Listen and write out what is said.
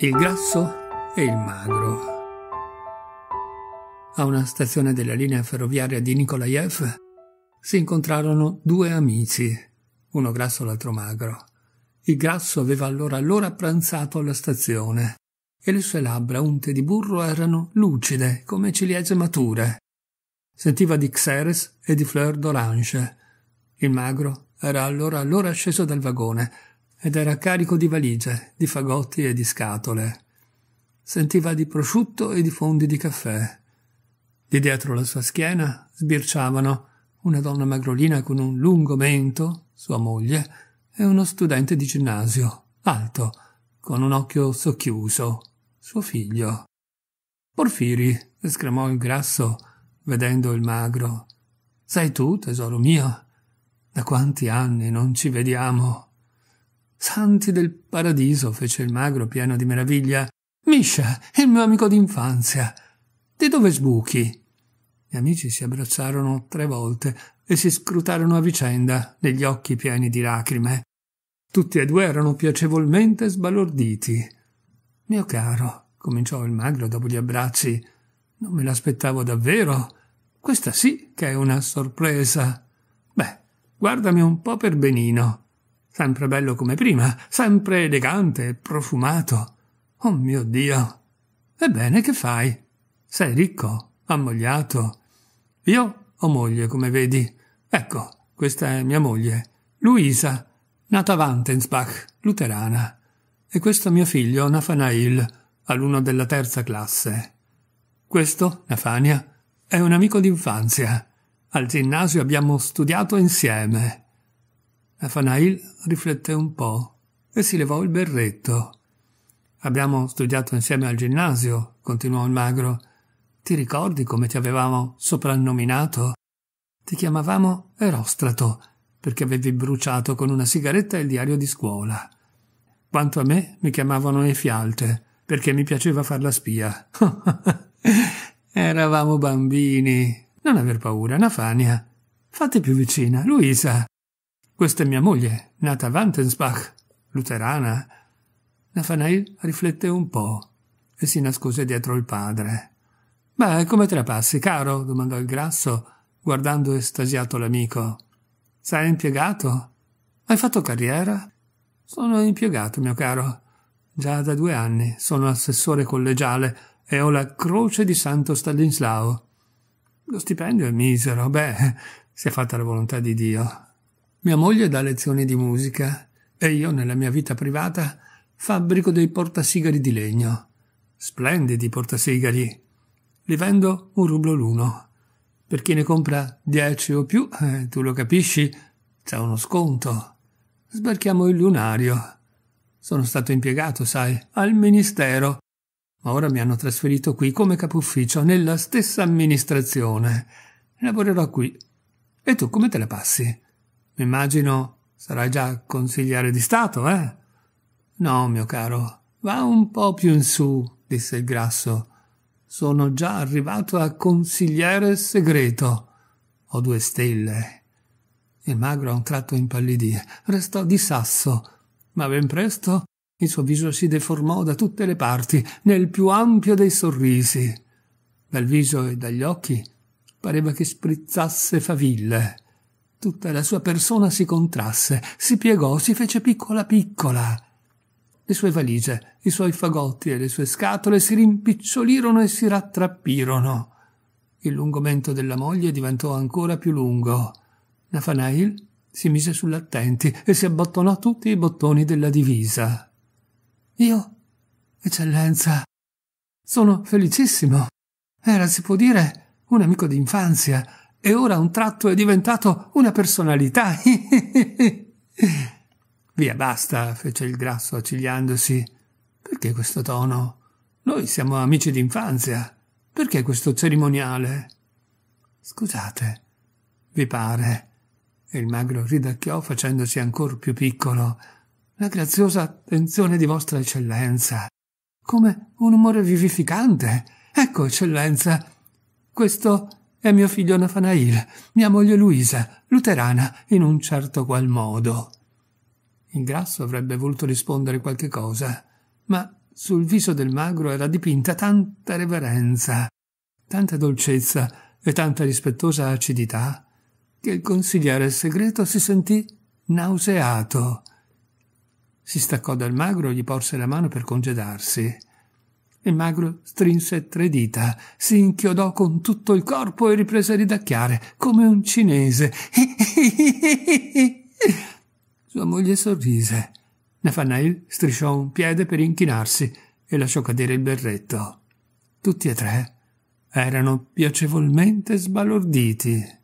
Il grasso e il magro. A una stazione della linea ferroviaria di Nikolaev si incontrarono due amici, uno grasso e l'altro magro. Il grasso aveva allora allora pranzato alla stazione e le sue labbra unte di burro erano lucide come ciliegie mature. Sentiva di Xeres e di Fleur d'Orange. Il magro era allora allora sceso dal vagone ed era carico di valigie, di fagotti e di scatole. Sentiva di prosciutto e di fondi di caffè. Di dietro la sua schiena sbirciavano una donna magrolina con un lungo mento, sua moglie, e uno studente di ginnasio, alto, con un occhio socchiuso, suo figlio. Porfiri, esclamò il grasso, vedendo il magro. «Sei tu, tesoro mio, da quanti anni non ci vediamo? Santi del paradiso, fece il magro pieno di meraviglia. Miscia, il mio amico d'infanzia. Di dove sbuchi? Gli amici si abbracciarono tre volte e si scrutarono a vicenda, negli occhi pieni di lacrime. Tutti e due erano piacevolmente sbalorditi. Mio caro, cominciò il magro dopo gli abbracci, non me l'aspettavo davvero. Questa sì che è una sorpresa. Beh, guardami un po' per benino sempre bello come prima, sempre elegante e profumato. Oh mio Dio! Ebbene, che fai? Sei ricco, ammogliato. Io ho moglie, come vedi. Ecco, questa è mia moglie, Luisa, nata a Wantensbach, luterana. E questo mio figlio, Nathanael, alunno della terza classe. Questo, Nafania, è un amico d'infanzia. Al ginnasio abbiamo studiato insieme. Nathanael rifletté un po' e si levò il berretto. Abbiamo studiato insieme al ginnasio, continuò il magro. Ti ricordi come ti avevamo soprannominato? Ti chiamavamo Erostrato, perché avevi bruciato con una sigaretta il diario di scuola. Quanto a me, mi chiamavano Efialte, perché mi piaceva far la spia. Eravamo bambini. Non aver paura, Nafania. Fate più vicina, Luisa. Questa è mia moglie, nata a Wantensbach, luterana. Nathanael riflette un po' e si nascose dietro il padre. Beh, come te la passi, caro? domandò il grasso, guardando estasiato l'amico. Sei impiegato? Hai fatto carriera? Sono impiegato, mio caro. Già da due anni sono assessore collegiale e ho la croce di Santo Stanislao. Lo stipendio è misero, beh, si è fatta la volontà di Dio. Mia moglie dà lezioni di musica e io nella mia vita privata fabbrico dei portasigari di legno. Splendidi portasigari. Li vendo un rublo l'uno. Per chi ne compra dieci o più, eh, tu lo capisci, c'è uno sconto. Sbarchiamo il lunario. Sono stato impiegato, sai, al ministero, ma ora mi hanno trasferito qui come capo ufficio nella stessa amministrazione. Lavorerò qui. E tu come te la passi? Immagino sarai già consigliere di Stato, eh? No, mio caro, va un po' più in su, disse il grasso. Sono già arrivato a consigliere segreto. Ho due stelle. Il magro a un tratto impallidì, restò di sasso, ma ben presto il suo viso si deformò da tutte le parti, nel più ampio dei sorrisi. Dal viso e dagli occhi pareva che sprizzasse faville. Tutta la sua persona si contrasse, si piegò, si fece piccola piccola. Le sue valigie, i suoi fagotti e le sue scatole si rimpicciolirono e si rattrappirono. Il lungo mento della moglie diventò ancora più lungo. Nafanail si mise sull'attenti e si abbottonò tutti i bottoni della divisa. Io, eccellenza, sono felicissimo. Era, si può dire, un amico d'infanzia, e ora a un tratto è diventato una personalità. Via, basta, fece il grasso accigliandosi. Perché questo tono? Noi siamo amici d'infanzia. Perché questo cerimoniale? Scusate, vi pare? E il magro ridacchiò facendosi ancor più piccolo. La graziosa attenzione di vostra eccellenza. Come un umore vivificante. Ecco, eccellenza, questo è mio figlio Nafanail, mia moglie Luisa, luterana, in un certo qual modo. Il grasso avrebbe voluto rispondere qualche cosa, ma sul viso del magro era dipinta tanta reverenza, tanta dolcezza e tanta rispettosa acidità, che il consigliere segreto si sentì nauseato. Si staccò dal magro e gli porse la mano per congedarsi. Il magro strinse tre dita, si inchiodò con tutto il corpo e riprese a ridacchiare, come un cinese. Sua moglie sorrise. Nathanael strisciò un piede per inchinarsi e lasciò cadere il berretto. Tutti e tre erano piacevolmente sbalorditi.